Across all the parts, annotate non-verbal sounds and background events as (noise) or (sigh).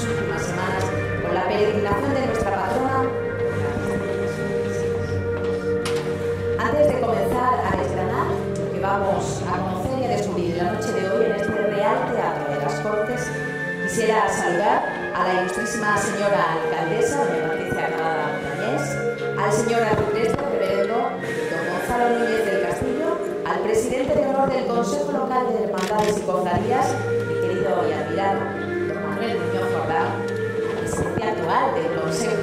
últimas semanas con la peregrinación de nuestra patrona. Antes de comenzar a desgranar lo que vamos a conocer y a descubrir la noche de hoy en este Real Teatro de las Cortes, quisiera saludar a la ilustrísima señora alcaldesa, doña Patricia Cavada Montañés, al señor arquitecto reverendo don Gonzalo Núñez del Castillo, al presidente de honor del Consejo Local de Hermandades y Cofradías, mi querido y admirado de los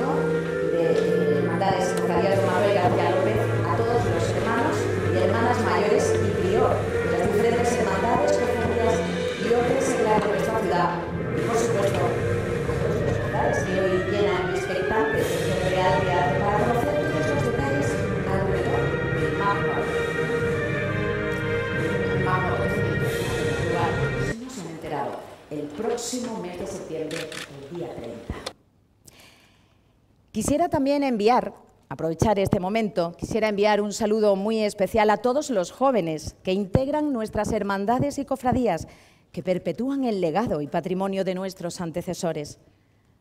Quisiera también enviar, aprovechar este momento, quisiera enviar un saludo muy especial a todos los jóvenes que integran nuestras hermandades y cofradías, que perpetúan el legado y patrimonio de nuestros antecesores.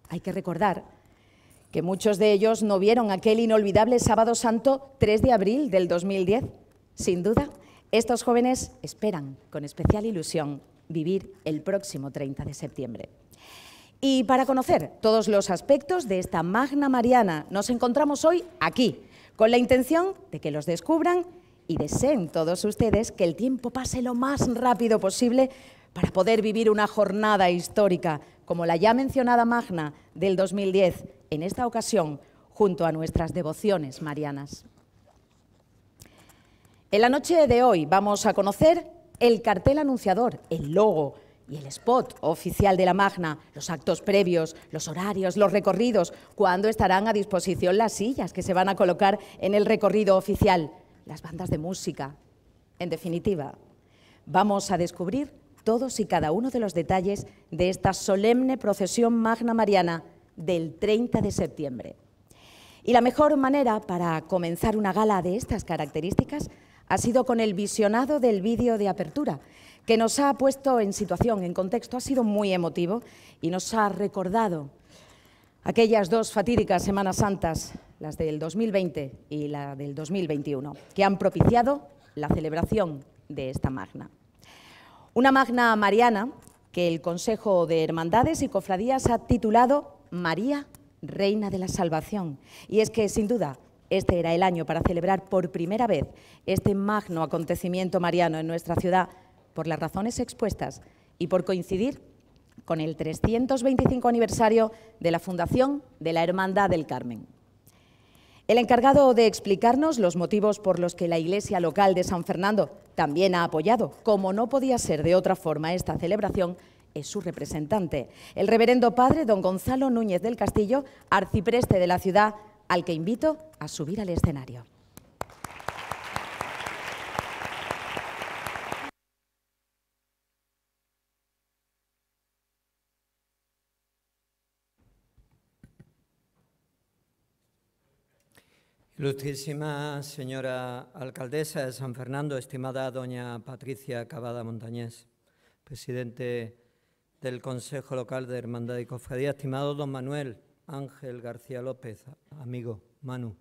Hay que recordar que muchos de ellos no vieron aquel inolvidable sábado santo 3 de abril del 2010. Sin duda, estos jóvenes esperan con especial ilusión vivir el próximo 30 de septiembre. Y para conocer todos los aspectos de esta Magna Mariana, nos encontramos hoy aquí, con la intención de que los descubran y deseen todos ustedes que el tiempo pase lo más rápido posible para poder vivir una jornada histórica, como la ya mencionada Magna del 2010, en esta ocasión junto a nuestras devociones marianas. En la noche de hoy vamos a conocer el cartel anunciador, el logo, y el spot oficial de la Magna, los actos previos, los horarios, los recorridos, cuándo estarán a disposición las sillas que se van a colocar en el recorrido oficial, las bandas de música. En definitiva, vamos a descubrir todos y cada uno de los detalles de esta solemne procesión Magna Mariana del 30 de septiembre. Y la mejor manera para comenzar una gala de estas características ha sido con el visionado del vídeo de apertura, que nos ha puesto en situación, en contexto, ha sido muy emotivo y nos ha recordado aquellas dos fatídicas Semanas Santas, las del 2020 y la del 2021, que han propiciado la celebración de esta magna. Una magna mariana que el Consejo de Hermandades y Cofradías ha titulado María, Reina de la Salvación. Y es que, sin duda, este era el año para celebrar por primera vez este magno acontecimiento mariano en nuestra ciudad por las razones expuestas y por coincidir con el 325 aniversario de la fundación de la Hermandad del Carmen. El encargado de explicarnos los motivos por los que la Iglesia local de San Fernando también ha apoyado, como no podía ser de otra forma, esta celebración, es su representante, el reverendo padre don Gonzalo Núñez del Castillo, arcipreste de la ciudad, al que invito a subir al escenario. Ilustrísima señora alcaldesa de San Fernando, estimada doña Patricia Cavada Montañés, presidente del Consejo Local de Hermandad y Cofradía, estimado don Manuel Ángel García López, amigo Manu,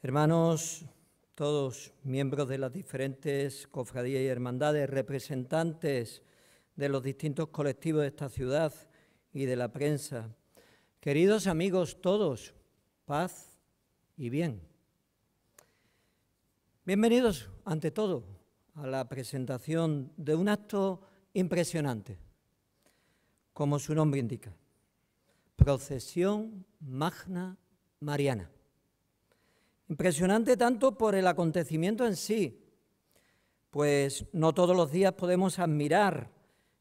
hermanos todos, miembros de las diferentes cofradías y hermandades, representantes de los distintos colectivos de esta ciudad y de la prensa, queridos amigos todos, paz y bien. Bienvenidos, ante todo, a la presentación de un acto impresionante, como su nombre indica, Procesión Magna Mariana. Impresionante tanto por el acontecimiento en sí, pues no todos los días podemos admirar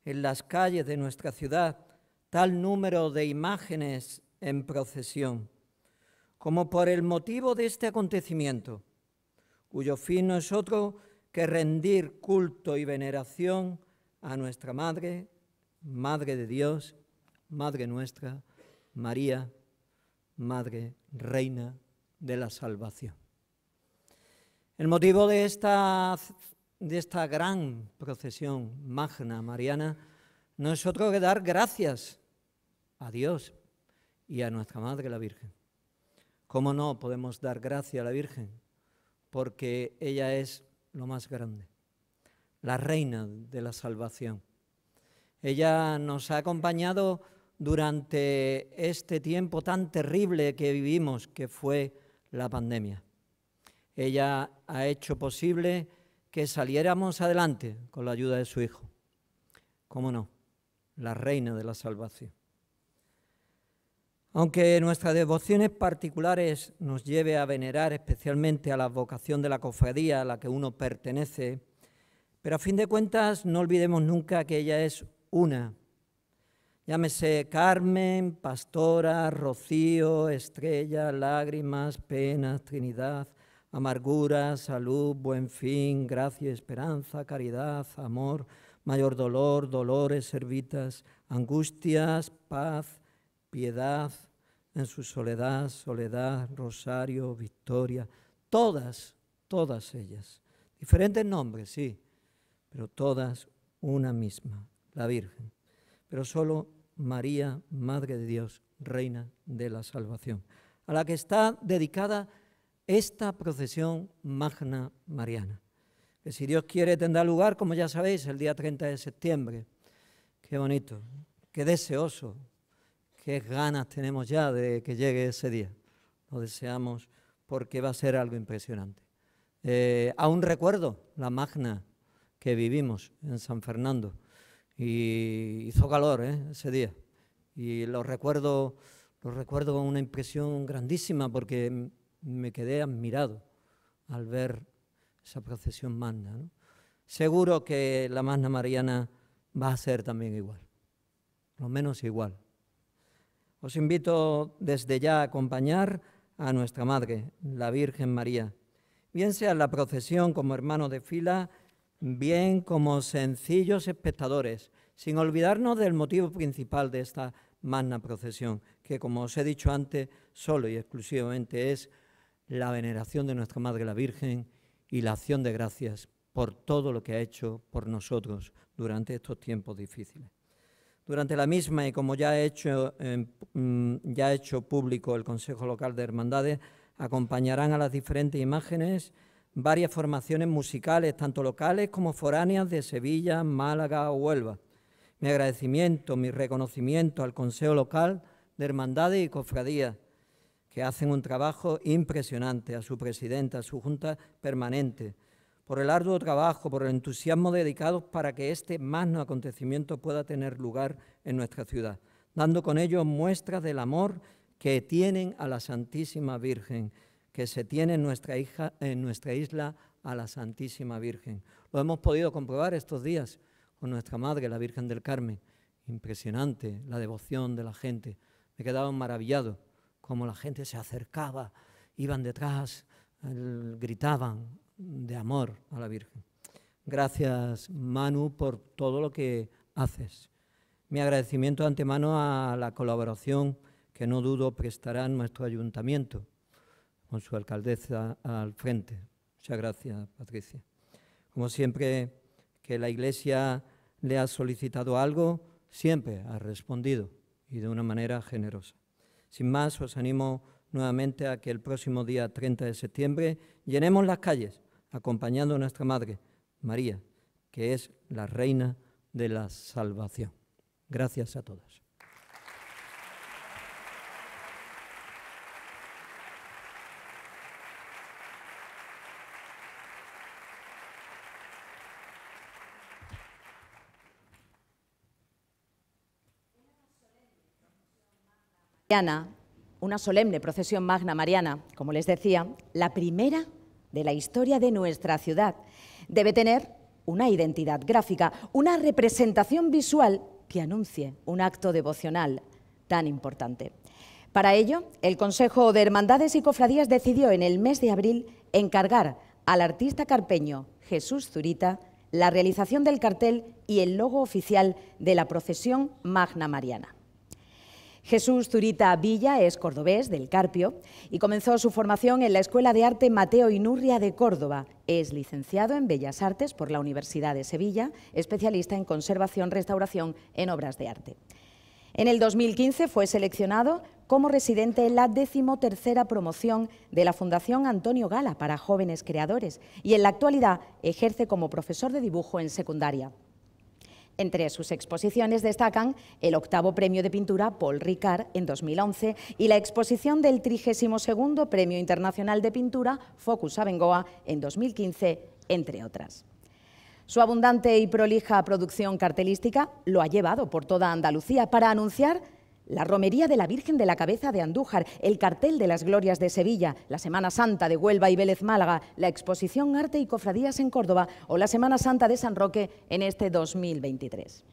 en las calles de nuestra ciudad tal número de imágenes en procesión como por el motivo de este acontecimiento, cuyo fin no es otro que rendir culto y veneración a nuestra Madre, Madre de Dios, Madre nuestra, María, Madre Reina de la Salvación. El motivo de esta, de esta gran procesión magna mariana no es otro que dar gracias a Dios y a nuestra Madre la Virgen. ¿Cómo no podemos dar gracia a la Virgen? Porque ella es lo más grande, la reina de la salvación. Ella nos ha acompañado durante este tiempo tan terrible que vivimos, que fue la pandemia. Ella ha hecho posible que saliéramos adelante con la ayuda de su Hijo. ¿Cómo no? La reina de la salvación. Aunque nuestras devociones particulares nos lleve a venerar especialmente a la vocación de la cofradía a la que uno pertenece, pero a fin de cuentas no olvidemos nunca que ella es una. Llámese Carmen, Pastora, Rocío, Estrella, Lágrimas, Penas, Trinidad, Amargura, Salud, Buen Fin, Gracia, Esperanza, Caridad, Amor, Mayor Dolor, Dolores, Servitas, Angustias, Paz, piedad en su soledad, soledad, rosario, victoria, todas, todas ellas. Diferentes nombres, sí, pero todas una misma, la Virgen. Pero solo María, Madre de Dios, Reina de la Salvación, a la que está dedicada esta procesión magna mariana, que si Dios quiere tendrá lugar, como ya sabéis, el día 30 de septiembre. Qué bonito, qué deseoso qué ganas tenemos ya de que llegue ese día. Lo deseamos porque va a ser algo impresionante. Eh, aún recuerdo la magna que vivimos en San Fernando y hizo calor eh, ese día. Y lo recuerdo, lo recuerdo con una impresión grandísima porque me quedé admirado al ver esa procesión magna. Seguro que la magna mariana va a ser también igual, lo menos igual. Os invito desde ya a acompañar a nuestra Madre, la Virgen María, bien sea en la procesión como hermano de fila, bien como sencillos espectadores, sin olvidarnos del motivo principal de esta magna procesión, que como os he dicho antes, solo y exclusivamente es la veneración de nuestra Madre la Virgen y la acción de gracias por todo lo que ha hecho por nosotros durante estos tiempos difíciles. Durante la misma, y como ya ha hecho, em, mm, ya hecho público el Consejo Local de Hermandades, acompañarán a las diferentes imágenes varias formaciones musicales, tanto locales como foráneas de Sevilla, Málaga o Huelva. Mi agradecimiento, mi reconocimiento al Consejo Local de Hermandades y Cofradías, que hacen un trabajo impresionante, a su presidenta, a su junta permanente, por el arduo trabajo, por el entusiasmo dedicado para que este magno acontecimiento pueda tener lugar en nuestra ciudad, dando con ellos muestras del amor que tienen a la Santísima Virgen, que se tiene en nuestra, hija, en nuestra isla a la Santísima Virgen. Lo hemos podido comprobar estos días con nuestra Madre, la Virgen del Carmen. Impresionante la devoción de la gente. Me quedaba maravillado cómo la gente se acercaba, iban detrás, eh, gritaban, de amor a la Virgen. Gracias, Manu, por todo lo que haces. Mi agradecimiento de antemano a la colaboración que no dudo prestará nuestro ayuntamiento, con su alcaldesa al frente. Muchas gracias, Patricia. Como siempre que la Iglesia le ha solicitado algo, siempre ha respondido y de una manera generosa. Sin más, os animo nuevamente a que el próximo día 30 de septiembre llenemos las calles acompañando a nuestra Madre, María, que es la Reina de la Salvación. Gracias a todas. una solemne procesión magna mariana, como les decía, la primera de la historia de nuestra ciudad. Debe tener una identidad gráfica, una representación visual que anuncie un acto devocional tan importante. Para ello, el Consejo de Hermandades y Cofradías decidió en el mes de abril encargar al artista carpeño Jesús Zurita la realización del cartel y el logo oficial de la procesión Magna Mariana. Jesús Zurita Villa es cordobés del Carpio y comenzó su formación en la Escuela de Arte Mateo Inurria de Córdoba. Es licenciado en Bellas Artes por la Universidad de Sevilla, especialista en conservación, restauración en obras de arte. En el 2015 fue seleccionado como residente en la decimotercera promoción de la Fundación Antonio Gala para jóvenes creadores y en la actualidad ejerce como profesor de dibujo en secundaria. Entre sus exposiciones destacan el octavo premio de pintura Paul Ricard en 2011 y la exposición del 32 Premio Internacional de Pintura Focus Abengoa en 2015, entre otras. Su abundante y prolija producción cartelística lo ha llevado por toda Andalucía para anunciar la romería de la Virgen de la Cabeza de Andújar, el cartel de las glorias de Sevilla, la Semana Santa de Huelva y Vélez Málaga, la exposición Arte y Cofradías en Córdoba o la Semana Santa de San Roque en este 2023.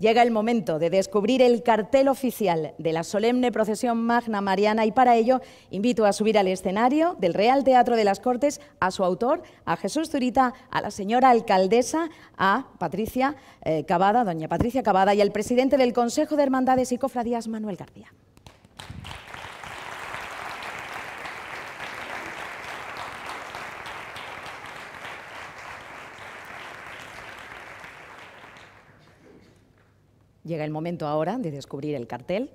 Llega el momento de descubrir el cartel oficial de la solemne procesión Magna Mariana y para ello invito a subir al escenario del Real Teatro de las Cortes a su autor, a Jesús Zurita, a la señora alcaldesa, a Patricia eh, doña Patricia Cavada y al presidente del Consejo de Hermandades y Cofradías, Manuel García. Llega el momento ahora de descubrir el cartel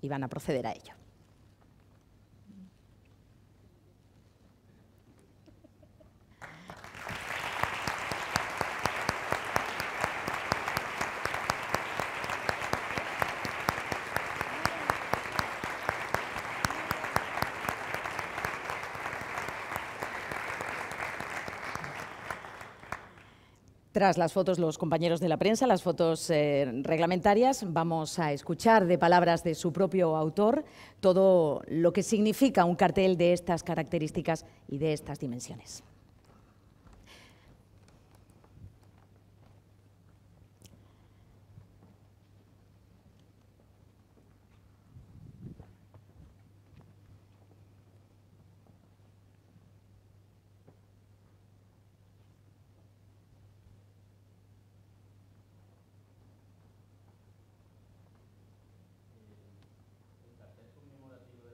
y van a proceder a ello. Tras las fotos, los compañeros de la prensa, las fotos eh, reglamentarias, vamos a escuchar de palabras de su propio autor todo lo que significa un cartel de estas características y de estas dimensiones.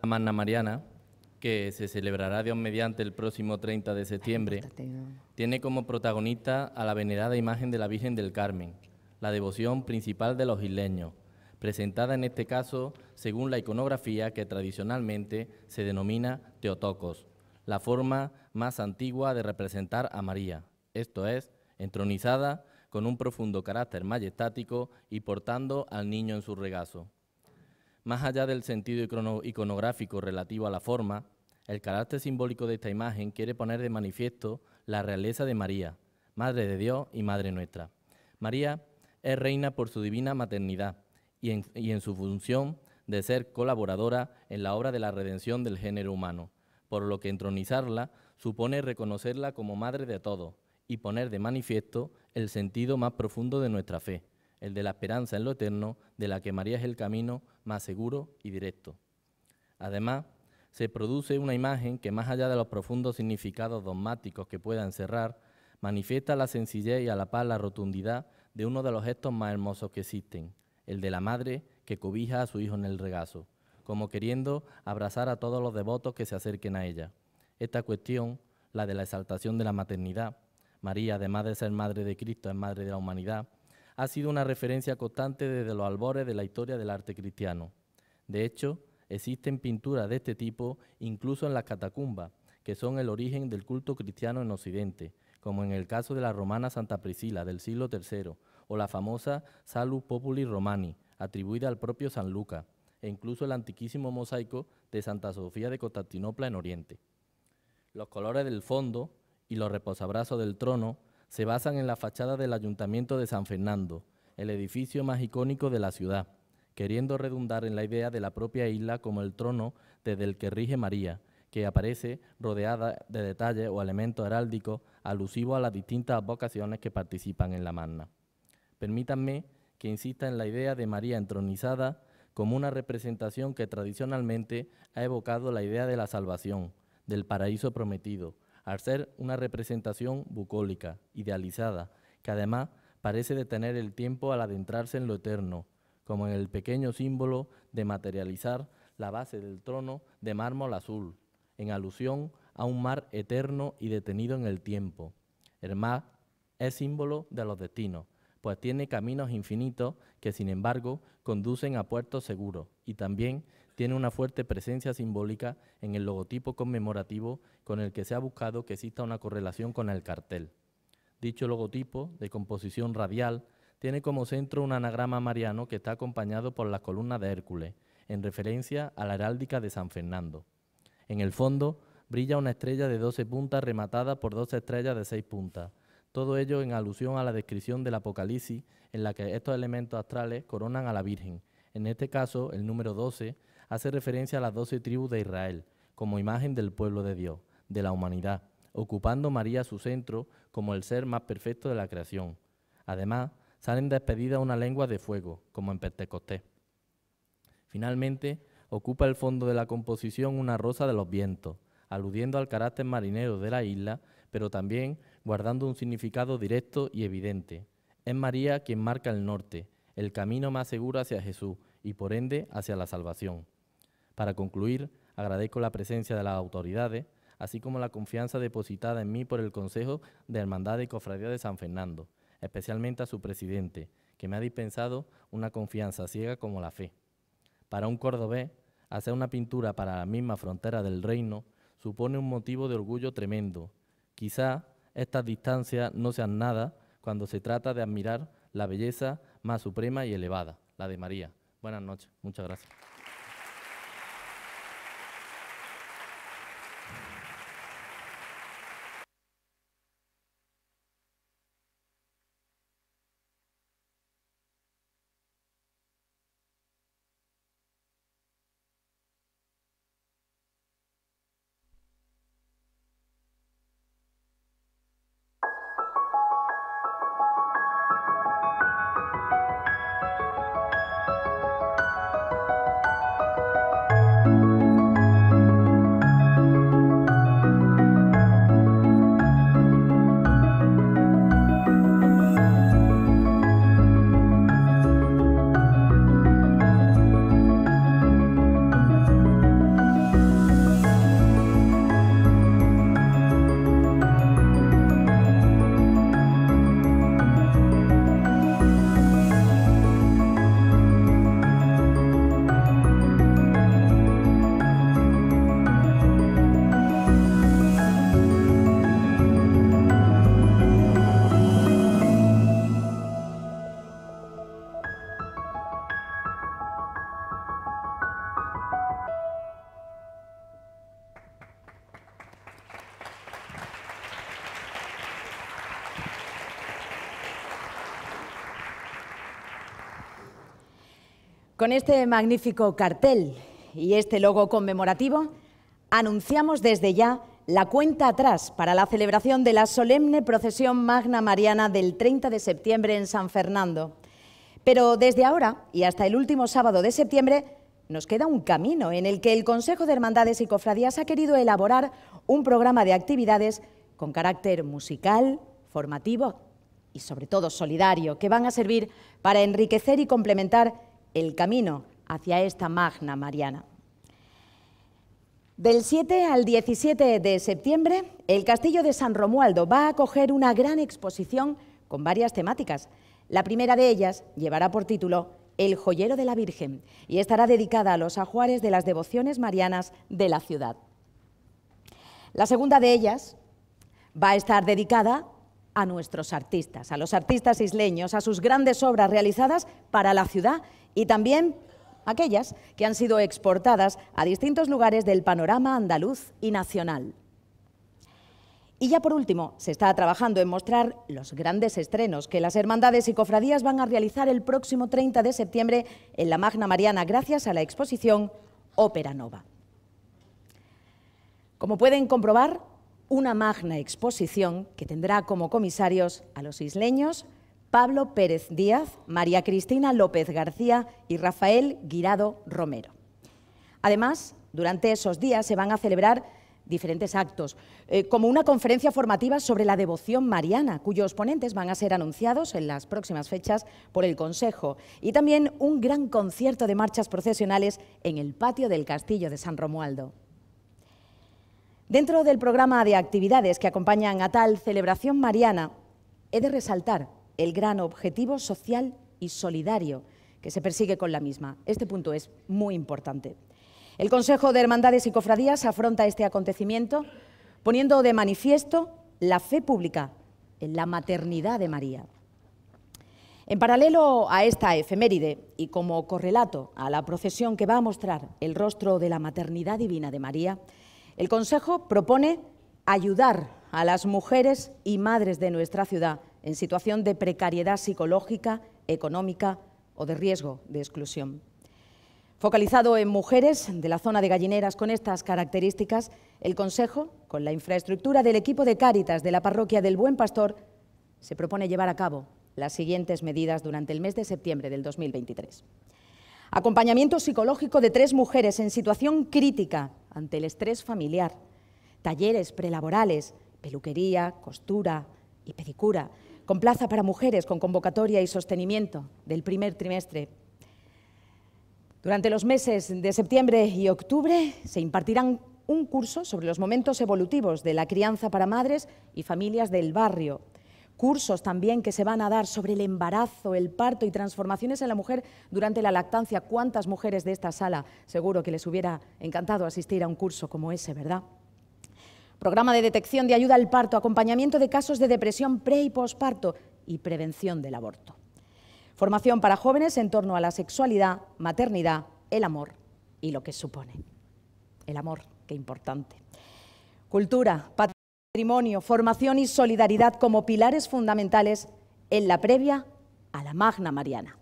Manna Mariana, que se celebrará Dios mediante el próximo 30 de septiembre, tiene como protagonista a la venerada imagen de la Virgen del Carmen, la devoción principal de los isleños, presentada en este caso según la iconografía que tradicionalmente se denomina Teotocos, la forma más antigua de representar a María, esto es, entronizada con un profundo carácter majestático y portando al niño en su regazo. Más allá del sentido iconográfico relativo a la forma, el carácter simbólico de esta imagen quiere poner de manifiesto la realeza de María, Madre de Dios y Madre nuestra. María es reina por su divina maternidad y en, su función de ser colaboradora en la obra de la redención del género humano, por lo que entronizarla supone reconocerla como Madre de todos y poner de manifiesto el sentido más profundo de nuestra fe, el de la esperanza en lo eterno, de la que María es el camino más seguro y directo. Además, se produce una imagen que más allá de los profundos significados dogmáticos que pueda encerrar, manifiesta la sencillez y a la paz la rotundidad de uno de los gestos más hermosos que existen, el de la madre que cobija a su hijo en el regazo, como queriendo abrazar a todos los devotos que se acerquen a ella. Esta cuestión, la de la exaltación de la maternidad, María, además de ser madre de Cristo, es madre de la humanidad, ha sido una referencia constante desde los albores de la historia del arte cristiano. De hecho, existen pinturas de este tipo incluso en las catacumbas, que son el origen del culto cristiano en Occidente, como en el caso de la romana Santa Priscila del siglo III o la famosa Salus Populi Romani, atribuida al propio San Luca, e incluso el antiquísimo mosaico de Santa Sofía de Constantinopla en Oriente. Los colores del fondo y los reposabrazos del trono se basan en la fachada del Ayuntamiento de San Fernando, el edificio más icónico de la ciudad, queriendo redundar en la idea de la propia isla como el trono desde el que rige María, que aparece rodeada de detalles o elementos heráldicos alusivos a las distintas vocaciones que participan en la magna. Permítanme que insista en la idea de María entronizada como una representación que tradicionalmente ha evocado la idea de la salvación, del paraíso prometido, al ser una representación bucólica, idealizada, que además parece detener el tiempo al adentrarse en lo eterno, como en el pequeño símbolo de materializar la base del trono de mármol azul, en alusión a un mar eterno y detenido en el tiempo. El mar es símbolo de los destinos, pues tiene caminos infinitos que, sin embargo, conducen a puertos seguros y también tiene una fuerte presencia simbólica en el logotipo conmemorativo con el que se ha buscado que exista una correlación con el cartel. Dicho logotipo, de composición radial, tiene como centro un anagrama mariano que está acompañado por la columna de Hércules, en referencia a la heráldica de San Fernando. En el fondo brilla una estrella de 12 puntas rematada por 12 estrellas de 6 puntas, todo ello en alusión a la descripción del Apocalipsis en la que estos elementos astrales coronan a la Virgen, en este caso el número 12, hace referencia a las doce tribus de Israel como imagen del pueblo de Dios, de la humanidad, ocupando María su centro como el ser más perfecto de la creación. Además, salen despedidas una lengua de fuego, como en Pentecostés. Finalmente, ocupa el fondo de la composición una rosa de los vientos, aludiendo al carácter marinero de la isla, pero también guardando un significado directo y evidente. Es María quien marca el norte, el camino más seguro hacia Jesús y por ende hacia la salvación. Para concluir, agradezco la presencia de las autoridades, así como la confianza depositada en mí por el Consejo de Hermandad y Cofradía de San Fernando, especialmente a su presidente, que me ha dispensado una confianza ciega como la fe. Para un cordobés, hacer una pintura para la misma frontera del reino supone un motivo de orgullo tremendo. Quizá estas distancias no sean nada cuando se trata de admirar la belleza más suprema y elevada, la de María. Buenas noches, muchas gracias. Con este magnífico cartel y este logo conmemorativo, anunciamos desde ya la cuenta atrás para la celebración de la solemne procesión magna mariana del 30 de septiembre en San Fernando. Pero desde ahora y hasta el último sábado de septiembre nos queda un camino en el que el Consejo de Hermandades y Cofradías ha querido elaborar un programa de actividades con carácter musical, formativo y sobre todo solidario, que van a servir para enriquecer y complementar el camino hacia esta magna mariana. Del 7 al 17 de septiembre, el Castillo de San Romualdo va a acoger una gran exposición con varias temáticas. La primera de ellas llevará por título El joyero de la Virgen y estará dedicada a los ajuares de las devociones marianas de la ciudad. La segunda de ellas va a estar dedicada a nuestros artistas, a los artistas isleños, a sus grandes obras realizadas para la ciudad y también aquellas que han sido exportadas a distintos lugares del panorama andaluz y nacional. Y ya por último, se está trabajando en mostrar los grandes estrenos que las hermandades y cofradías van a realizar el próximo 30 de septiembre en la Magna Mariana gracias a la exposición Ópera Nova. Como pueden comprobar, una magna exposición que tendrá como comisarios a los isleños Pablo Pérez Díaz, María Cristina López García y Rafael Guirado Romero. Además, durante esos días se van a celebrar diferentes actos, eh, como una conferencia formativa sobre la devoción mariana, cuyos ponentes van a ser anunciados en las próximas fechas por el Consejo, y también un gran concierto de marchas procesionales en el patio del Castillo de San Romualdo. Dentro del programa de actividades que acompañan a tal celebración mariana, he de resaltar el gran objetivo social y solidario que se persigue con la misma. Este punto es muy importante. El Consejo de Hermandades y Cofradías afronta este acontecimiento poniendo de manifiesto la fe pública en la maternidad de María. En paralelo a esta efeméride y como correlato a la procesión que va a mostrar el rostro de la maternidad divina de María, el Consejo propone ayudar a las mujeres y madres de nuestra ciudad en situación de precariedad psicológica, económica o de riesgo de exclusión. Focalizado en mujeres de la zona de gallineras con estas características, el Consejo, con la infraestructura del equipo de Cáritas de la parroquia del Buen Pastor, se propone llevar a cabo las siguientes medidas durante el mes de septiembre del 2023 acompañamiento psicológico de tres mujeres en situación crítica ante el estrés familiar, talleres prelaborales, peluquería, costura y pedicura, con plaza para mujeres con convocatoria y sostenimiento del primer trimestre. Durante los meses de septiembre y octubre se impartirán un curso sobre los momentos evolutivos de la crianza para madres y familias del barrio, cursos también que se van a dar sobre el embarazo, el parto y transformaciones en la mujer durante la lactancia. ¿Cuántas mujeres de esta sala seguro que les hubiera encantado asistir a un curso como ese, verdad? Programa de detección de ayuda al parto, acompañamiento de casos de depresión pre y posparto y prevención del aborto. Formación para jóvenes en torno a la sexualidad, maternidad, el amor y lo que supone. El amor, qué importante. Cultura, patrimonio, formación y solidaridad como pilares fundamentales en la previa a la Magna Mariana.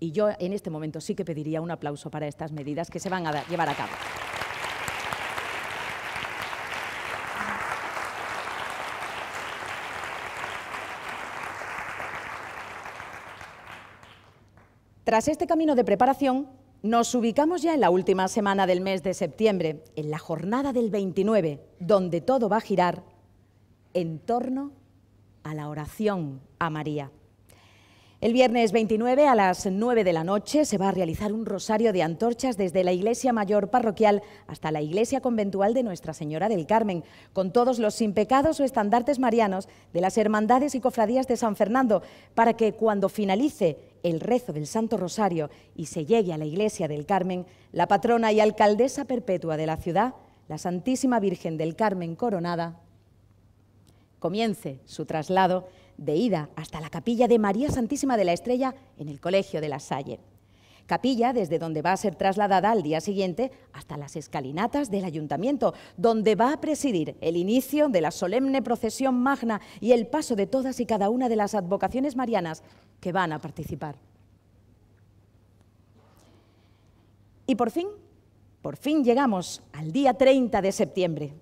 Y yo en este momento sí que pediría un aplauso para estas medidas que se van a llevar a cabo. Tras este camino de preparación, nos ubicamos ya en la última semana del mes de septiembre, en la jornada del 29, donde todo va a girar en torno a la oración a María. El viernes 29 a las 9 de la noche se va a realizar un rosario de antorchas desde la Iglesia Mayor Parroquial hasta la Iglesia Conventual de Nuestra Señora del Carmen, con todos los sin o estandartes marianos de las hermandades y cofradías de San Fernando, para que cuando finalice el rezo del Santo Rosario y se llegue a la Iglesia del Carmen, la patrona y alcaldesa perpetua de la ciudad, la Santísima Virgen del Carmen Coronada, comience su traslado de ida hasta la capilla de María Santísima de la Estrella en el Colegio de la Salle. Capilla desde donde va a ser trasladada al día siguiente hasta las escalinatas del ayuntamiento, donde va a presidir el inicio de la solemne procesión magna y el paso de todas y cada una de las advocaciones marianas que van a participar. Y por fin, por fin llegamos al día 30 de septiembre.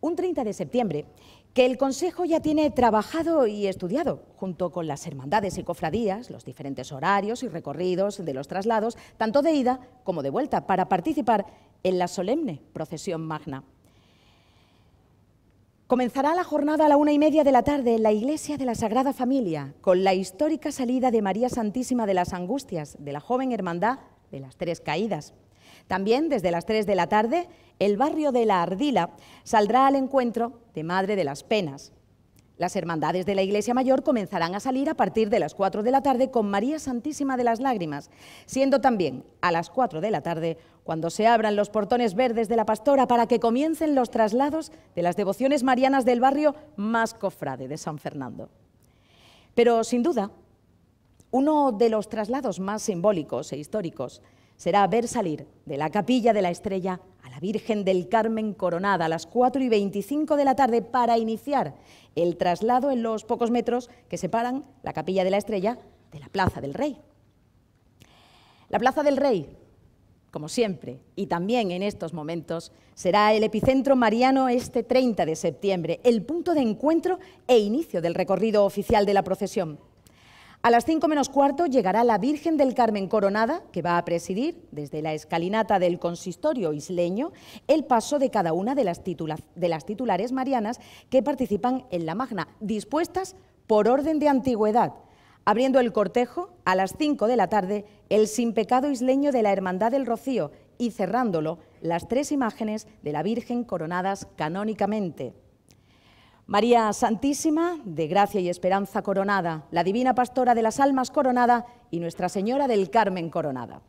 Un 30 de septiembre que el Consejo ya tiene trabajado y estudiado, junto con las hermandades y cofradías, los diferentes horarios y recorridos de los traslados, tanto de ida como de vuelta, para participar en la solemne procesión magna. Comenzará la jornada a la una y media de la tarde en la Iglesia de la Sagrada Familia, con la histórica salida de María Santísima de las Angustias, de la joven hermandad de las Tres Caídas. También desde las 3 de la tarde, el barrio de la Ardila saldrá al encuentro de Madre de las Penas. Las hermandades de la Iglesia Mayor comenzarán a salir a partir de las 4 de la tarde con María Santísima de las Lágrimas, siendo también a las 4 de la tarde cuando se abran los portones verdes de la pastora para que comiencen los traslados de las devociones marianas del barrio más cofrade de San Fernando. Pero sin duda, uno de los traslados más simbólicos e históricos será ver salir de la capilla de la estrella a la Virgen del Carmen coronada a las 4 y 25 de la tarde para iniciar el traslado en los pocos metros que separan la capilla de la estrella de la Plaza del Rey. La Plaza del Rey, como siempre, y también en estos momentos, será el epicentro mariano este 30 de septiembre, el punto de encuentro e inicio del recorrido oficial de la procesión. A las 5 menos cuarto llegará la Virgen del Carmen Coronada, que va a presidir, desde la escalinata del consistorio isleño, el paso de cada una de las, titulares marianas que participan en la magna, dispuestas por orden de antigüedad. Abriendo el cortejo, a las 5 de la tarde, el sin pecado isleño de la Hermandad del Rocío y cerrándolo, las tres imágenes de la Virgen coronadas canónicamente. María Santísima, de gracia y esperanza coronada, la Divina Pastora de las Almas coronada y Nuestra Señora del Carmen coronada.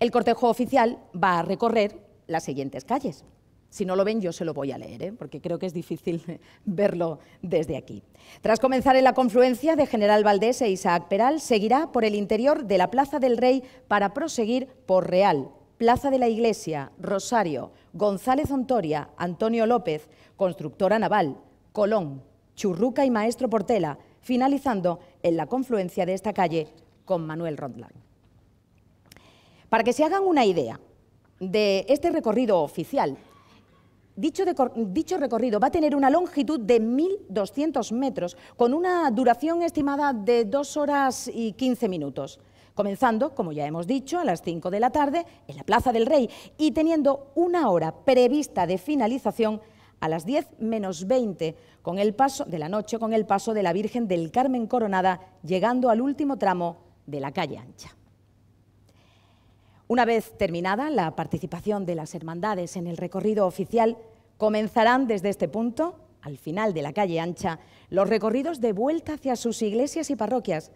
El cortejo oficial va a recorrer las siguientes calles. Si no lo ven, yo se lo voy a leer, ¿eh? porque creo que es difícil (laughs) verlo desde aquí. Tras comenzar en la confluencia de General Valdés e Isaac Peral, seguirá por el interior de la Plaza del Rey para proseguir por Real, Plaza de la Iglesia, Rosario, González Ontoria, Antonio López, constructora naval, Colón, Churruca y Maestro Portela, finalizando en la confluencia de esta calle con Manuel Rondlán. Para que se hagan una idea de este recorrido oficial, Dicho, dicho, recorrido va a tener una longitud de 1.200 metros con una duración estimada de 2 horas y 15 minutos comenzando, como ya hemos dicho, a las 5 de la tarde en la Plaza del Rey y teniendo una hora prevista de finalización a las 10 menos 20 con el paso de la noche con el paso de la Virgen del Carmen Coronada llegando al último tramo de la calle ancha. Una vez terminada la participación de las hermandades en el recorrido oficial, comenzarán desde este punto, al final de la calle ancha, los recorridos de vuelta hacia sus iglesias y parroquias,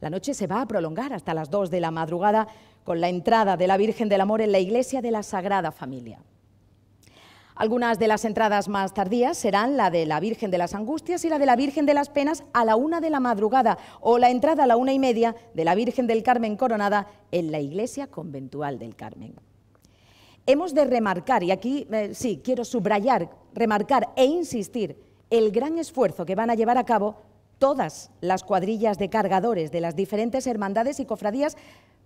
la noche se va a prolongar hasta las 2 de la madrugada con la entrada de la Virgen del Amor en la iglesia de la Sagrada Familia. Algunas de las entradas más tardías serán la de la Virgen de las Angustias y la de la Virgen de las Penas a la una de la madrugada o la entrada a la una y media de la Virgen del Carmen Coronada en la Iglesia Conventual del Carmen. Hemos de remarcar, y aquí eh, sí, quiero subrayar, remarcar e insistir el gran esfuerzo que van a llevar a cabo todas las cuadrillas de cargadores de las diferentes hermandades y cofradías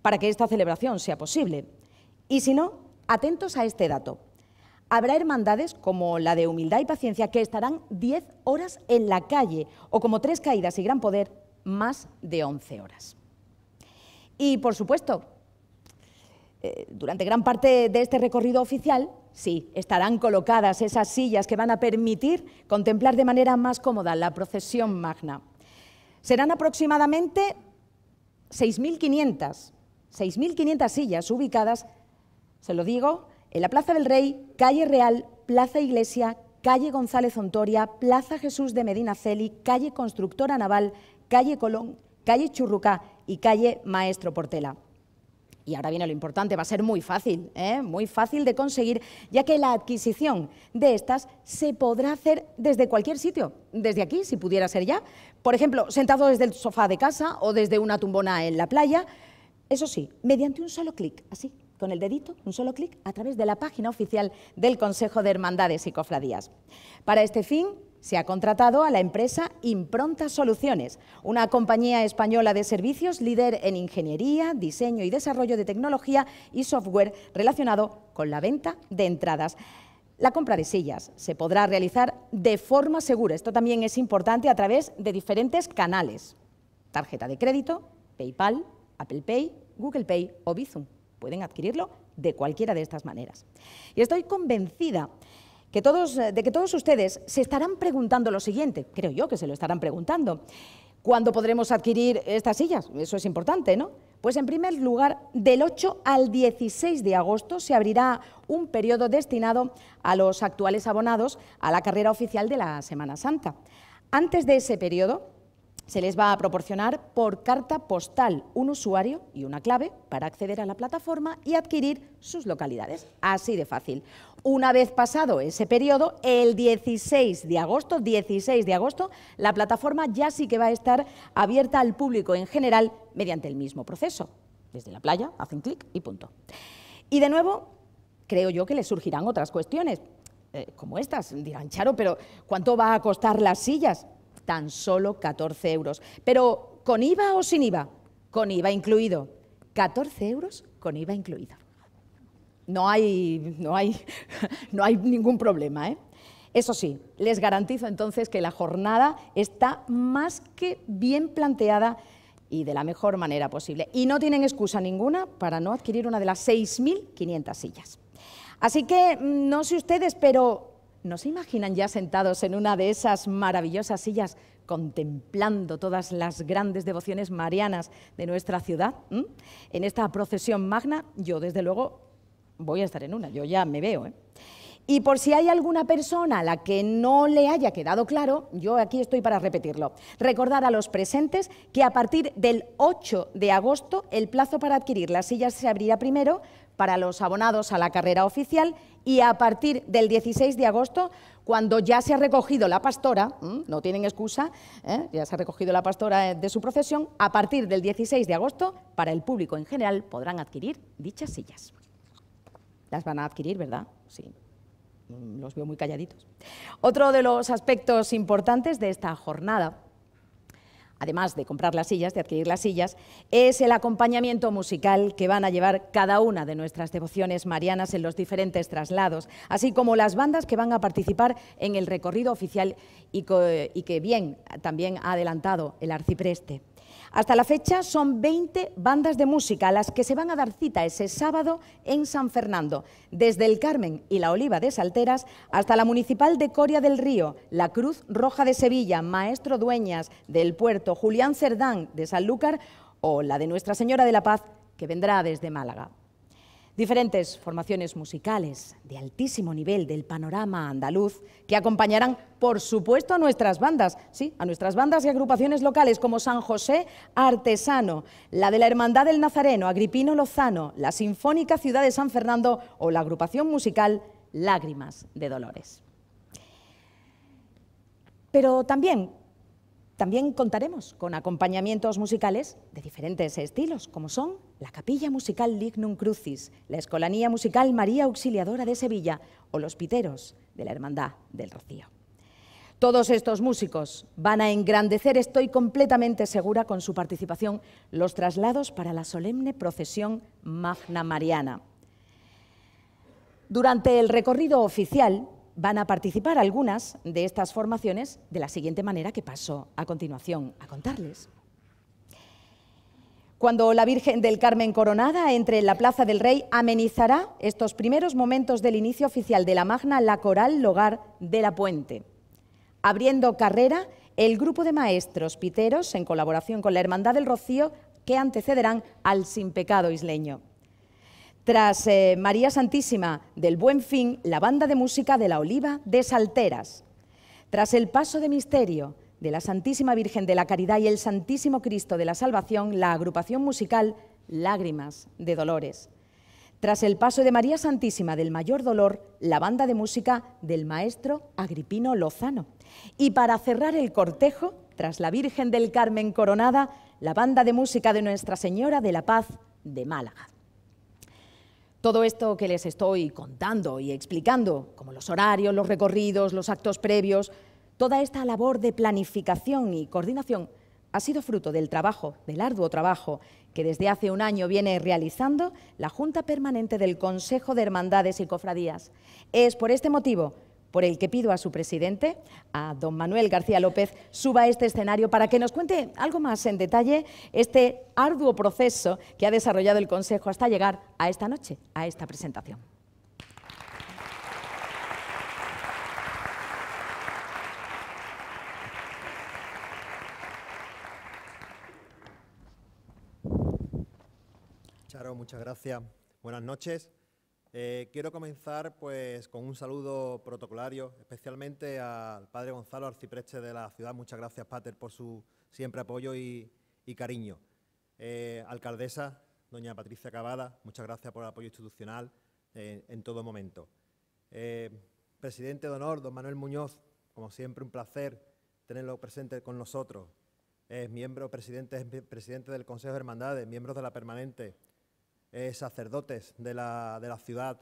para que esta celebración sea posible. Y si no, atentos a este dato. Habrá hermandades como la de Humildad y Paciencia que estarán 10 horas en la calle o como Tres Caídas y Gran Poder, más de 11 horas. Y por supuesto, eh, durante gran parte de este recorrido oficial Sí, estarán colocadas esas sillas que van a permitir contemplar de manera más cómoda la procesión magna. Serán aproximadamente 6.500, 6.500 sillas ubicadas, se lo digo, en la Plaza del Rey, Calle Real, Plaza Iglesia, Calle González Ontoria, Plaza Jesús de Medina Celi, Calle Constructora Naval, Calle Colón, Calle Churrucá y Calle Maestro Portela y ahora viene lo importante, va a ser muy fácil, ¿eh? muy fácil de conseguir, ya que la adquisición de estas se podrá hacer desde cualquier sitio, desde aquí, si pudiera ser ya, por ejemplo, sentado desde el sofá de casa o desde una tumbona en la playa, eso sí, mediante un solo clic, así, con el dedito, un solo clic, a través de la página oficial del Consejo de Hermandades y Cofradías. Para este fin, se ha contratado a la empresa Impronta Soluciones, una compañía española de servicios líder en ingeniería, diseño y desarrollo de tecnología y software relacionado con la venta de entradas. La compra de sillas se podrá realizar de forma segura, esto también es importante, a través de diferentes canales. Tarjeta de crédito, PayPal, Apple Pay, Google Pay o Bizum. Pueden adquirirlo de cualquiera de estas maneras. Y estoy convencida todos, eh, de que todos ustedes se estarán preguntando lo siguiente, creo yo que se lo estarán preguntando, ¿cuándo podremos adquirir estas sillas? Eso es importante, ¿no? Pues en primer lugar, del 8 al 16 de agosto se abrirá un periodo destinado a los actuales abonados a la carrera oficial de la Semana Santa. Antes de ese periodo, se les va a proporcionar por carta postal un usuario y una clave para acceder a la plataforma y adquirir sus localidades. Así de fácil. Una vez pasado ese periodo, el 16 de agosto, 16 de agosto, la plataforma ya sí que va a estar abierta al público en general mediante el mismo proceso. Desde la playa hacen clic y punto. Y de nuevo, creo yo que les surgirán otras cuestiones, eh, como estas. Dirán, Charo, pero ¿cuánto va a costar las sillas? Tan solo 14 euros. Pero, ¿con IVA o sin IVA? Con IVA incluido. 14 euros con IVA incluido. No hay, no hay, (laughs) no hay ningún problema. ¿eh? Eso sí, les garantizo entonces que la jornada está más que bien planteada y de la mejor manera posible. Y no tienen excusa ninguna para no adquirir una de las 6.500 sillas. Así que mm, no sé ustedes, pero ¿no se imaginan ya sentados en una de esas maravillosas sillas contemplando todas las grandes devociones marianas de nuestra ciudad? Mm? En esta procesión magna, yo desde luego voy a estar en una, yo ya me veo. ¿eh? Y por si hay alguna persona a la que no le haya quedado claro, yo aquí estoy para repetirlo. Recordar a los presentes que a partir del 8 de agosto el plazo para adquirir las sillas se abrirá primero para los abonados a la carrera oficial y a partir del 16 de agosto, cuando ya se ha recogido la pastora, no tienen excusa, ¿eh? ya se ha recogido la pastora eh, de su procesión, a partir del 16 de agosto, para el público en general podrán adquirir dichas sillas las van a adquirir, ¿verdad? Sí, los veo muy calladitos. Otro de los aspectos importantes de esta jornada, además de comprar las sillas, de adquirir las sillas, es el acompañamiento musical que van a llevar cada una de nuestras devociones marianas en los diferentes traslados, así como las bandas que van a participar en el recorrido oficial y que bien también ha adelantado el arcipreste. Hasta la fecha son 20 bandas de música las que se van a dar cita ese sábado en San Fernando, desde el Carmen y la Oliva de Salteras hasta la Municipal de Coria del Río, la Cruz Roja de Sevilla, Maestro Dueñas del Puerto, Julián Cerdán de Sanlúcar o la de Nuestra Señora de la Paz, que vendrá desde Málaga. Diferentes formaciones musicales de altísimo nivel del panorama andaluz que acompañarán, por supuesto, a nuestras bandas, sí, a nuestras bandas y agrupaciones locales como San José Artesano, la de la Hermandad del Nazareno, Agripino Lozano, la Sinfónica Ciudad de San Fernando o la agrupación musical Lágrimas de Dolores. Pero también también contaremos con acompañamientos musicales de diferentes estilos, como son la Capilla Musical Lignum Crucis, la Escolanía Musical María Auxiliadora de Sevilla o los Piteros de la Hermandad del Rocío. Todos estos músicos van a engrandecer, estoy completamente segura con su participación, los traslados para la solemne procesión Magna Mariana. Durante el recorrido oficial van a participar algunas de estas formaciones de la siguiente manera que paso a continuación a contarles cuando la Virgen del Carmen coronada entre en la Plaza del Rey amenizará estos primeros momentos del inicio oficial de la Magna La Coral Logar de la Puente. Abriendo carrera, el grupo de maestros piteros, en colaboración con la Hermandad del Rocío, que antecederán al Sin Pecado Isleño. Tras eh, María Santísima del Buen Fin, la banda de música de la Oliva de Salteras. Tras el paso de misterio, de la Santísima Virgen de la Caridad y el Santísimo Cristo de la Salvación la agrupación musical Lágrimas de Dolores. Tras el paso de María Santísima del Mayor Dolor, la banda de música del maestro Agripino Lozano. Y para cerrar el cortejo, tras la Virgen del Carmen coronada, la banda de música de Nuestra Señora de la Paz de Málaga. Todo esto que les estoy contando y explicando, como los horarios, los recorridos, los actos previos, Toda esta labor de planificación y coordinación ha sido fruto del trabajo, del arduo trabajo que desde hace un año viene realizando la Junta Permanente del Consejo de Hermandades y Cofradías. Es por este motivo por el que pido a su presidente, a don Manuel García López, suba a este escenario para que nos cuente algo más en detalle este arduo proceso que ha desarrollado el Consejo hasta llegar a esta noche, a esta presentación. muchas gracias. Buenas noches. Eh, quiero comenzar pues, con un saludo protocolario, especialmente al padre Gonzalo Arcipreste de la ciudad. Muchas gracias, Pater, por su siempre apoyo y, cariño. Eh, alcaldesa, doña Patricia Cabada, muchas gracias por el apoyo institucional eh, en todo momento. presidente de honor, don Manuel Muñoz, como siempre, un placer tenerlo presente con nosotros. Es miembro, presidente, presidente del Consejo de Hermandades, miembro de la Permanente, eh, sacerdotes de la, ciudad,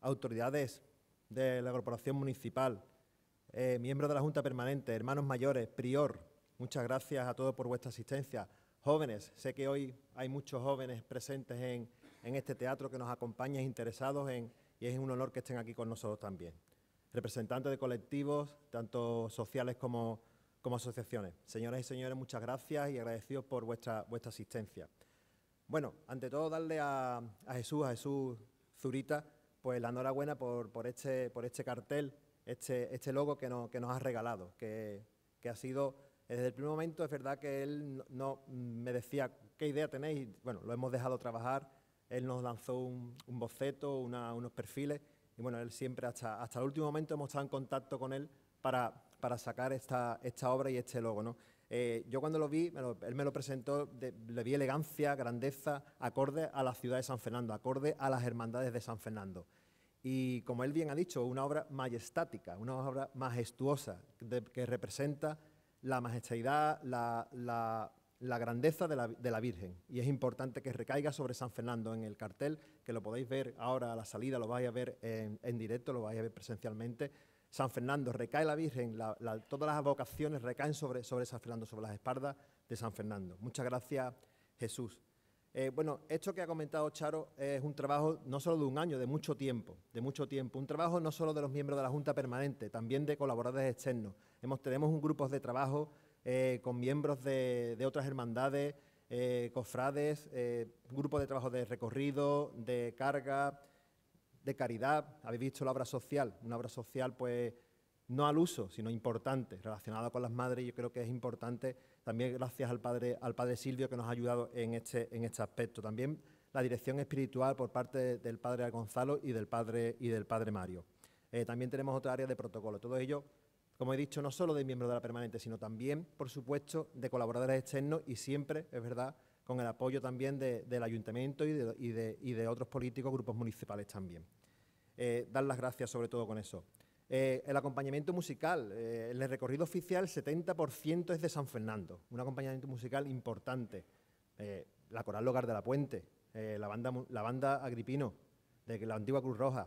autoridades de la corporación municipal, eh, miembros de la Junta Permanente, hermanos mayores, prior, muchas gracias a todos por vuestra asistencia. Jóvenes, sé que hoy hay muchos jóvenes presentes en, este teatro que nos acompañan, interesados en, y es un honor que estén aquí con nosotros también. Representantes de colectivos, tanto sociales como, como asociaciones. Señoras y señores, muchas gracias y agradecidos por vuestra, vuestra asistencia. Bueno, ante todo darle a, Jesús, a Jesús Zurita, pues la enhorabuena por, este, este, cartel, este, este logo que, nos ha regalado, que, ha sido, desde el primer momento es verdad que él no, mm, me decía qué idea tenéis, bueno, lo hemos dejado trabajar, él nos lanzó un, boceto, unos perfiles, y bueno, él siempre hasta, el último momento hemos estado en contacto con él para, sacar esta, esta obra y este logo, ¿no? Eh, yo cuando lo vi, él me lo presentó, le vi elegancia, grandeza, acorde a la ciudad de San Fernando, acorde a las hermandades de San Fernando. Y como él bien ha dicho, una obra majestática, una obra majestuosa, que representa la majestad, la, grandeza de la, Virgen. Y es importante que recaiga sobre San Fernando en el cartel, que lo podéis ver ahora a la salida, lo vais a ver en directo, lo vais a ver presencialmente San Fernando, recae la Virgen, todas las vocaciones recaen sobre, sobre San Fernando, sobre las espaldas de San Fernando. Muchas gracias, Jesús. Eh, bueno, esto que ha comentado Charo es un trabajo no solo de un año, de mucho tiempo, de mucho tiempo. Un trabajo no solo de los miembros de la Junta Permanente, también de colaboradores externos. tenemos un grupo de trabajo eh, con miembros de, otras hermandades, eh, cofrades, grupos de trabajo de recorrido, de carga, de caridad, habéis visto la obra social, una obra social pues no al uso, sino importante, relacionada con las madres, yo creo que es importante, también gracias al padre, al padre Silvio que nos ha ayudado en este, este aspecto. También la dirección espiritual por parte del padre Gonzalo y del padre, y del padre Mario. Eh, también tenemos otra área de protocolo. Todo ello, como he dicho, no solo de miembros de la permanente, sino también, por supuesto, de colaboradores externos y siempre, es verdad, con el apoyo también del ayuntamiento y de otros políticos, grupos municipales también. Eh, dar las gracias sobre todo con eso. Eh, el acompañamiento musical, eh, en el recorrido oficial 70% es de San Fernando, un acompañamiento musical importante. la Coral Logar de la Puente, la, banda, la banda Agripino, de la antigua Cruz Roja,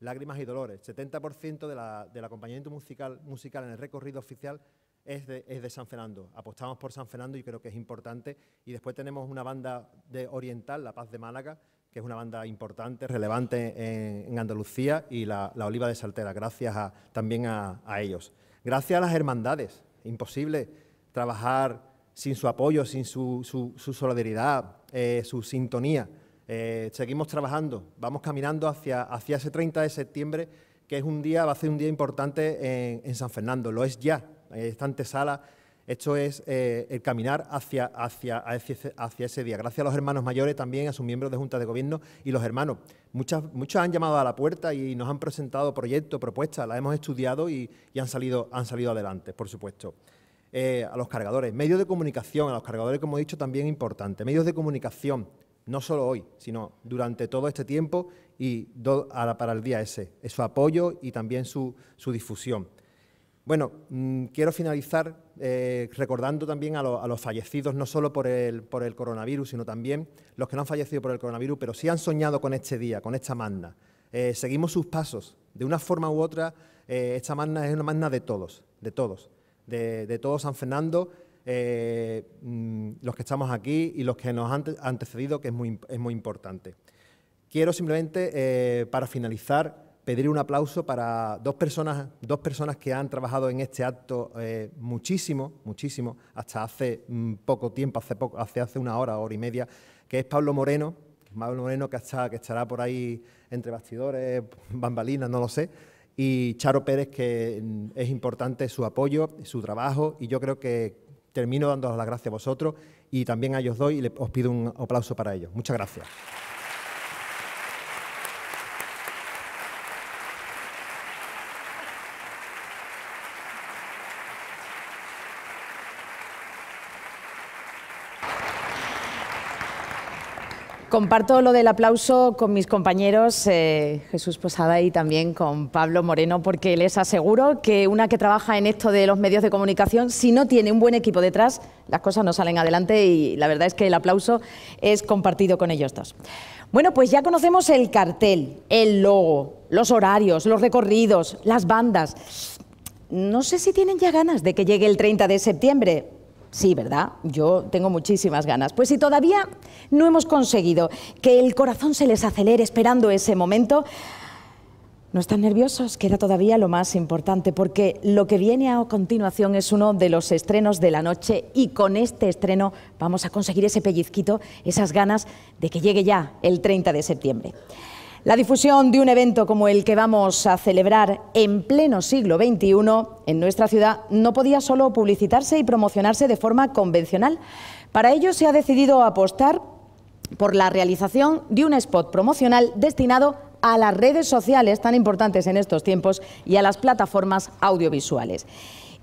Lágrimas y Dolores, 70% del acompañamiento musical, musical en el recorrido oficial es de, es de, San Fernando. Apostamos por San Fernando y creo que es importante. Y después tenemos una banda de oriental, La Paz de Málaga, que es una banda importante, relevante en, Andalucía, y la, Oliva de Saltera, gracias también a, ellos. Gracias a las hermandades, imposible trabajar sin su apoyo, sin su, solidaridad, eh, su sintonía. Eh, seguimos trabajando, vamos caminando hacia, ese 30 de septiembre, que es un día, va a ser un día importante en, San Fernando, lo es ya, eh, esta antesala esto es eh, el caminar hacia, ese día. Gracias a los hermanos mayores también, a sus miembros de juntas de gobierno y los hermanos. muchos han llamado a la puerta y nos han presentado proyectos, propuestas, las hemos estudiado y, han, salido, han salido adelante, por supuesto. Eh, a los cargadores, medios de comunicación, a los cargadores, como he dicho, también importante. Medios de comunicación, no solo hoy, sino durante todo este tiempo y para el día ese. su apoyo y también su, su difusión. Bueno, mm, quiero finalizar eh, recordando también a, los fallecidos, no solo por el, coronavirus, sino también los que no han fallecido por el coronavirus, pero sí han soñado con este día, con esta magna. Eh, seguimos sus pasos. De una forma u otra, eh, esta magna es una magna de todos, de todos, de, todos todo San Fernando, mm, los que estamos aquí y los que nos han antecedido, que es muy importante. Quiero simplemente, para finalizar, pedir un aplauso para dos personas, dos personas que han trabajado en este acto eh, muchísimo, muchísimo, hasta hace mm, poco tiempo, hace, hace, una hora, hora y media, que es Pablo Moreno, Pablo Moreno que, que estará por ahí entre bastidores, (laughs) bambalinas, no lo sé, y Charo Pérez, que mm, es importante su apoyo, su trabajo, y yo creo que termino dándoles las gracias a vosotros y también a ellos dos y os pido un aplauso para ellos. Muchas gracias. Comparto lo del aplauso con mis compañeros eh, Jesús Posada y también con Pablo Moreno, porque les aseguro que una que trabaja en esto de los medios de comunicación, si no tiene un buen equipo detrás, las cosas no salen adelante y la verdad es que el aplauso es compartido con ellos dos. Bueno, pues ya conocemos el cartel, el logo, los horarios, los recorridos, las bandas. No sé si tienen ya ganas de que llegue el 30 de septiembre, Sí, ¿verdad? Yo tengo muchísimas ganas. Pues si todavía no hemos conseguido que el corazón se les acelere esperando ese momento, no están nerviosos, queda todavía lo más importante, porque lo que viene a continuación es uno de los estrenos de la noche y con este estreno vamos a conseguir ese pellizquito, esas ganas de que llegue ya el 30 de septiembre. La difusión de un evento como el que vamos a celebrar en pleno siglo XXI en nuestra ciudad no podía solo publicitarse y promocionarse de forma convencional. Para ello se ha decidido apostar por la realización de un spot promocional destinado a las redes sociales tan importantes en estos tiempos y a las plataformas audiovisuales.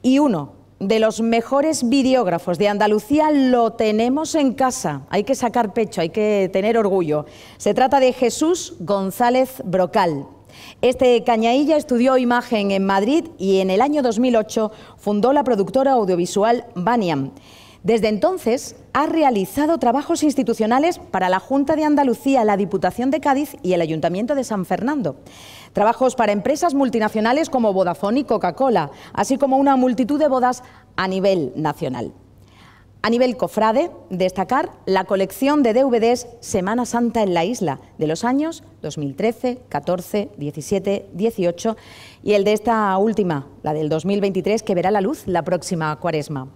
Y uno de los mejores videógrafos de Andalucía lo tenemos en casa. Hay que sacar pecho, hay que tener orgullo. Se trata de Jesús González Brocal. Este cañailla estudió imagen en Madrid y en el año 2008 fundó la productora audiovisual Baniam. Desde entonces ha realizado trabajos institucionales para la Junta de Andalucía, la Diputación de Cádiz y el Ayuntamiento de San Fernando. Trabajos para empresas multinacionales como Vodafone y Coca-Cola, así como una multitud de bodas a nivel nacional. A nivel cofrade, destacar la colección de DVDs Semana Santa en la isla de los años 2013, 14, 17, 18 y el de esta última, la del 2023, que verá la luz la próxima cuaresma.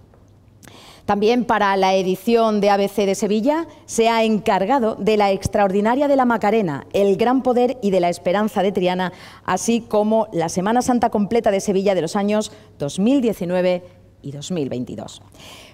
También para la edición de ABC de Sevilla se ha encargado de la extraordinaria de la Macarena, el gran poder y de la esperanza de Triana, así como la Semana Santa completa de Sevilla de los años 2019 y 2022.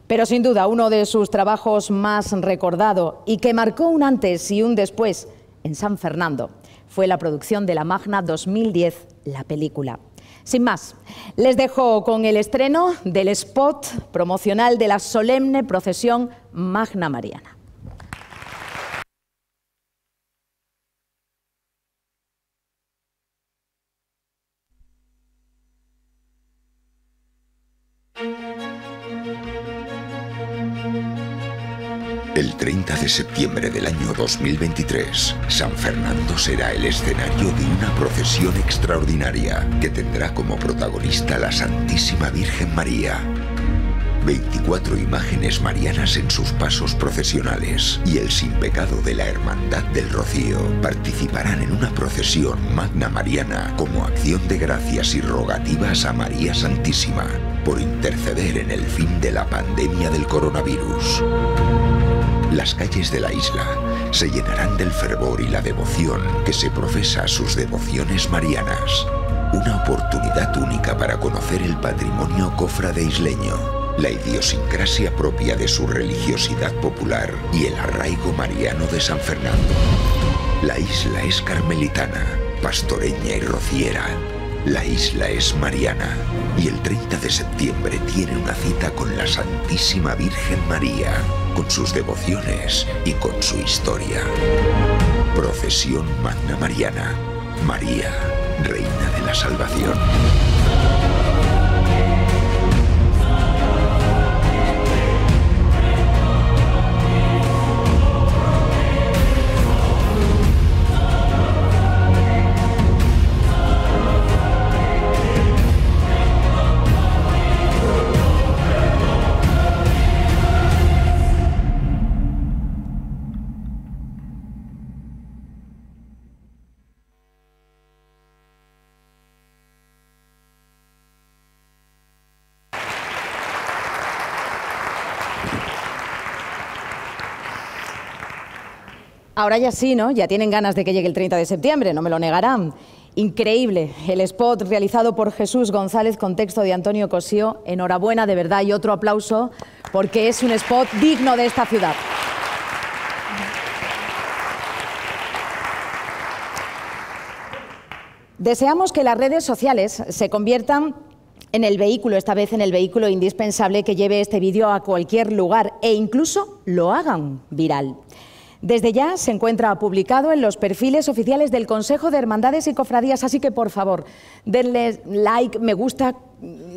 Pero sin duda uno de sus trabajos más recordado y que marcó un antes y un después en San Fernando fue la producción de la Magna 2010, la película. Sin más, les dejo con el estreno del spot promocional de la solemne procesión Magna Mariana. El 30 de septiembre del año 2023, San Fernando será el escenario de una procesión extraordinaria que tendrá como protagonista la Santísima Virgen María. 24 imágenes marianas en sus pasos procesionales y el sin pecado de la Hermandad del Rocío participarán en una procesión magna mariana como acción de gracias y rogativas a María Santísima por interceder en el fin de la pandemia del coronavirus. Las calles de la isla se llenarán del fervor y la devoción que se profesa a sus devociones marianas. Una oportunidad única para conocer el patrimonio cofrade isleño, la idiosincrasia propia de su religiosidad popular y el arraigo mariano de San Fernando. La isla es carmelitana, pastoreña y rociera. La isla es mariana y el 30 de septiembre tiene una cita con la Santísima Virgen María con sus devociones y con su historia. Procesión Magna Mariana, María, Reina de la Salvación. Ahora ya sí, ¿no? Ya tienen ganas de que llegue el 30 de septiembre, no me lo negarán. Increíble el spot realizado por Jesús González con texto de Antonio Cosío. Enhorabuena de verdad y otro aplauso porque es un spot digno de esta ciudad. Deseamos que las redes sociales se conviertan en el vehículo, esta vez en el vehículo indispensable que lleve este vídeo a cualquier lugar e incluso lo hagan viral. Desde ya se encuentra publicado en los perfiles oficiales del Consejo de Hermandades y Cofradías, así que por favor, denle like, me gusta,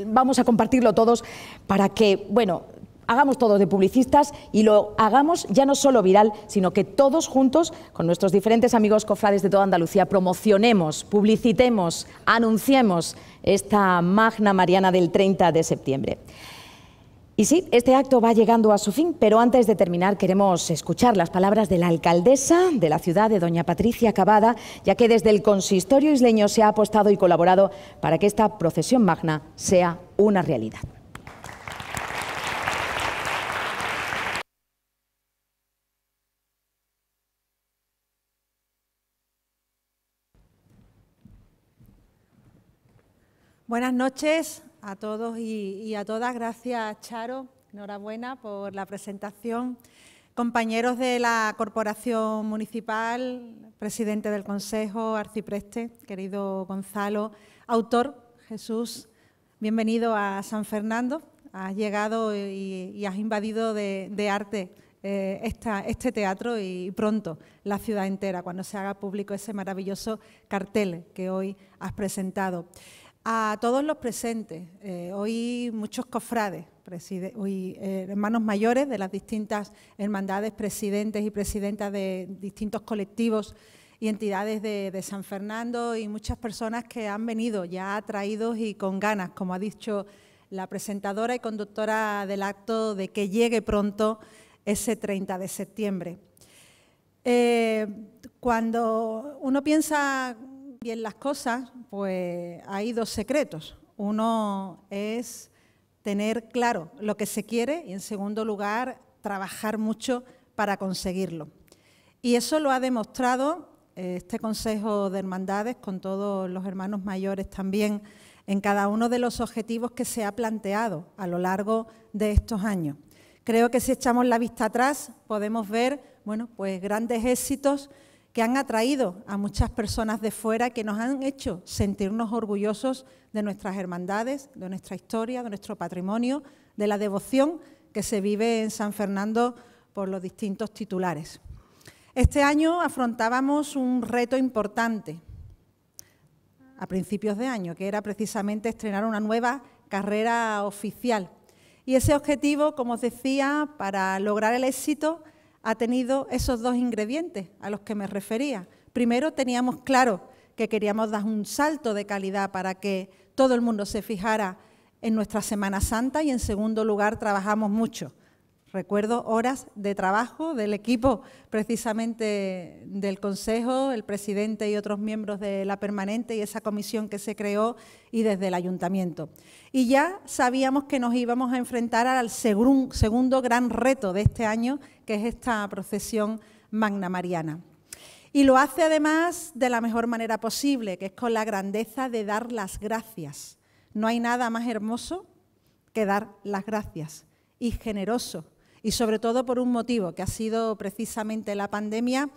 vamos a compartirlo todos para que, bueno, hagamos todos de publicistas y lo hagamos ya no solo viral, sino que todos juntos, con nuestros diferentes amigos cofrades de toda Andalucía, promocionemos, publicitemos, anunciemos esta Magna Mariana del 30 de septiembre. Y sí, este acto va llegando a su fin, pero antes de terminar queremos escuchar las palabras de la alcaldesa de la ciudad, de doña Patricia Cavada, ya que desde el consistorio isleño se ha apostado y colaborado para que esta procesión magna sea una realidad. Buenas noches, a todos y, a todas. Gracias, Charo. Enhorabuena por la presentación. Compañeros de la Corporación Municipal, presidente del Consejo, arcipreste, querido Gonzalo, autor, Jesús, bienvenido a San Fernando. Has llegado y, has invadido de, arte eh, este teatro y pronto la ciudad entera, cuando se haga público ese maravilloso cartel que hoy has presentado a todos los presentes, eh, hoy muchos cofrades, eh, hermanos mayores de las distintas hermandades, presidentes y presidentas de distintos colectivos y entidades de, San Fernando y muchas personas que han venido ya atraídos y con ganas, como ha dicho la presentadora y conductora del acto, de que llegue pronto ese 30 de septiembre. Eh, cuando uno piensa bien las cosas, pues hay dos secretos. Uno es tener claro lo que se quiere y en segundo lugar, trabajar mucho para conseguirlo. Y eso lo ha demostrado eh, este Consejo de Hermandades con todos los hermanos mayores también en cada uno de los objetivos que se ha planteado a lo largo de estos años. Creo que si echamos la vista atrás podemos ver, bueno, pues grandes éxitos que han atraído a muchas personas de fuera, que nos han hecho sentirnos orgullosos de nuestras hermandades, de nuestra historia, de nuestro patrimonio, de la devoción que se vive en San Fernando por los distintos titulares. Este año afrontábamos un reto importante a principios de año, que era precisamente estrenar una nueva carrera oficial. Y ese objetivo, como os decía, para lograr el éxito, ha tenido esos dos ingredientes a los que me refería. Primero teníamos claro que queríamos dar un salto de calidad para que todo el mundo se fijara en nuestra Semana Santa y en segundo lugar trabajamos mucho Recuerdo horas de trabajo del equipo precisamente del Consejo, el presidente y otros miembros de la permanente y esa comisión que se creó y desde el ayuntamiento. Y ya sabíamos que nos íbamos a enfrentar al segundo gran reto de este año, que es esta procesión magna mariana. Y lo hace además de la mejor manera posible, que es con la grandeza de dar las gracias. No hay nada más hermoso que dar las gracias y generoso y sobre todo por un motivo, que ha sido precisamente la pandemia,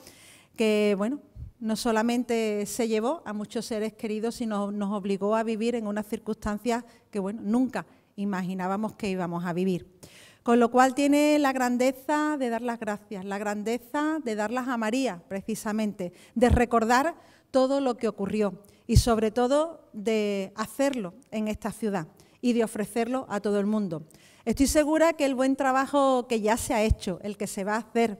que bueno, no solamente se llevó a muchos seres queridos, sino nos obligó a vivir en unas circunstancias que bueno, nunca imaginábamos que íbamos a vivir. Con lo cual tiene la grandeza de dar las gracias, la grandeza de darlas a María, precisamente, de recordar todo lo que ocurrió y sobre todo de hacerlo en esta ciudad y de ofrecerlo a todo el mundo. Estoy segura que el buen trabajo que ya se ha hecho, el que se va a hacer,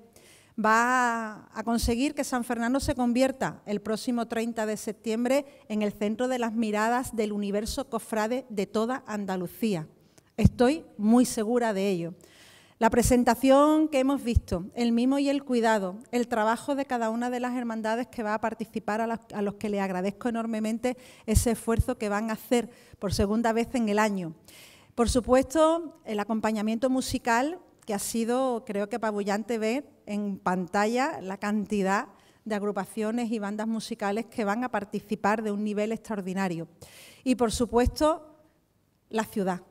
va a conseguir que San Fernando se convierta el próximo 30 de septiembre en el centro de las miradas del universo cofrade de toda Andalucía. Estoy muy segura de ello. La presentación que hemos visto, el mimo y el cuidado, el trabajo de cada una de las hermandades que va a participar, a, los, que le agradezco enormemente ese esfuerzo que van a hacer por segunda vez en el año. Por supuesto, el acompañamiento musical, que ha sido, creo que apabullante ver en pantalla la cantidad de agrupaciones y bandas musicales que van a participar de un nivel extraordinario. Y, por supuesto, la ciudad.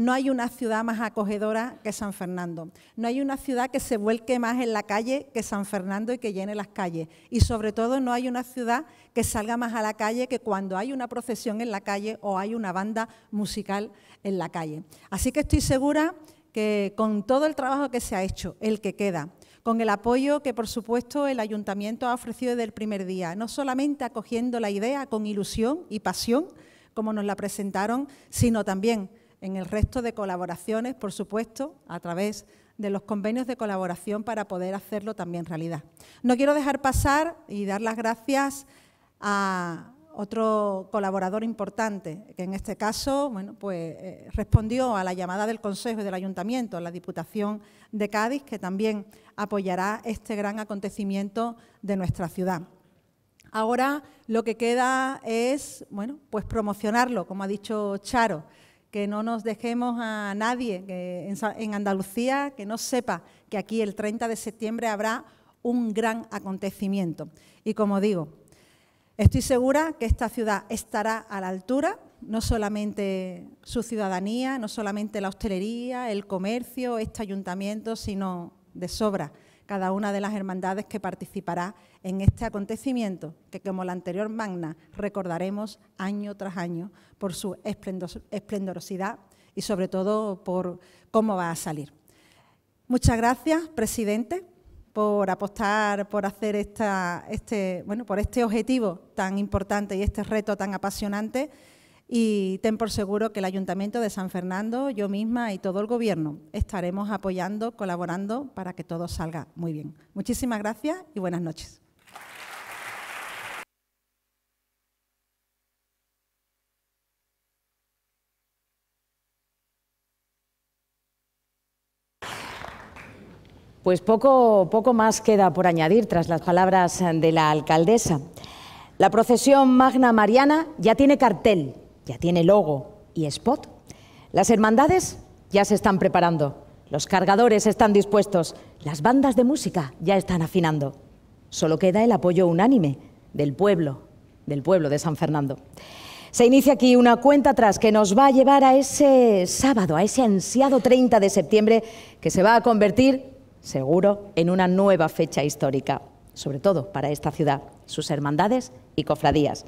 No hay una ciudad más acogedora que San Fernando. No hay una ciudad que se vuelque más en la calle que San Fernando y que llene las calles. Y sobre todo no hay una ciudad que salga más a la calle que cuando hay una procesión en la calle o hay una banda musical en la calle. Así que estoy segura que con todo el trabajo que se ha hecho, el que queda, con el apoyo que, por supuesto, el ayuntamiento ha ofrecido desde el primer día, no solamente acogiendo la idea con ilusión y pasión, como nos la presentaron, sino también en el resto de colaboraciones, por supuesto, a través de los convenios de colaboración para poder hacerlo también realidad. No quiero dejar pasar y dar las gracias a otro colaborador importante, que en este caso pues, eh, respondió a la llamada del Consejo y del Ayuntamiento, a la Diputación de Cádiz, que también apoyará este gran acontecimiento de nuestra ciudad. Ahora lo que queda es bueno, pues promocionarlo, como ha dicho Charo que no nos dejemos a nadie en Andalucía que no sepa que aquí el 30 de septiembre habrá un gran acontecimiento. Y como digo, estoy segura que esta ciudad estará a la altura, no solamente su ciudadanía, no solamente la hostelería, el comercio, este ayuntamiento, sino de sobra cada una de las hermandades que participará en este acontecimiento, que como la anterior magna recordaremos año tras año por su esplendorosidad y sobre todo por cómo va a salir. Muchas gracias, presidente, por apostar por hacer este, por este objetivo tan importante y este reto tan apasionante y ten por seguro que el Ayuntamiento de San Fernando, yo misma y todo el Gobierno estaremos apoyando, colaborando para que todo salga muy bien. Muchísimas gracias y buenas noches. Pues poco, poco más queda por añadir tras las palabras de la alcaldesa. La procesión Magna Mariana ya tiene cartel tiene logo y spot. Las hermandades ya se están preparando, los cargadores están dispuestos, las bandas de música ya están afinando. Solo queda el apoyo unánime del pueblo, del pueblo de San Fernando. Se inicia aquí una cuenta atrás que nos va a llevar a ese sábado, a ese ansiado 30 de septiembre que se va a convertir, seguro, en una nueva fecha histórica, sobre todo para esta ciudad, sus hermandades y cofradías.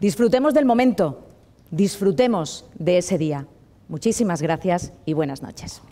Disfrutemos del momento, Disfrutemos de ese día. Muchísimas gracias y buenas noches.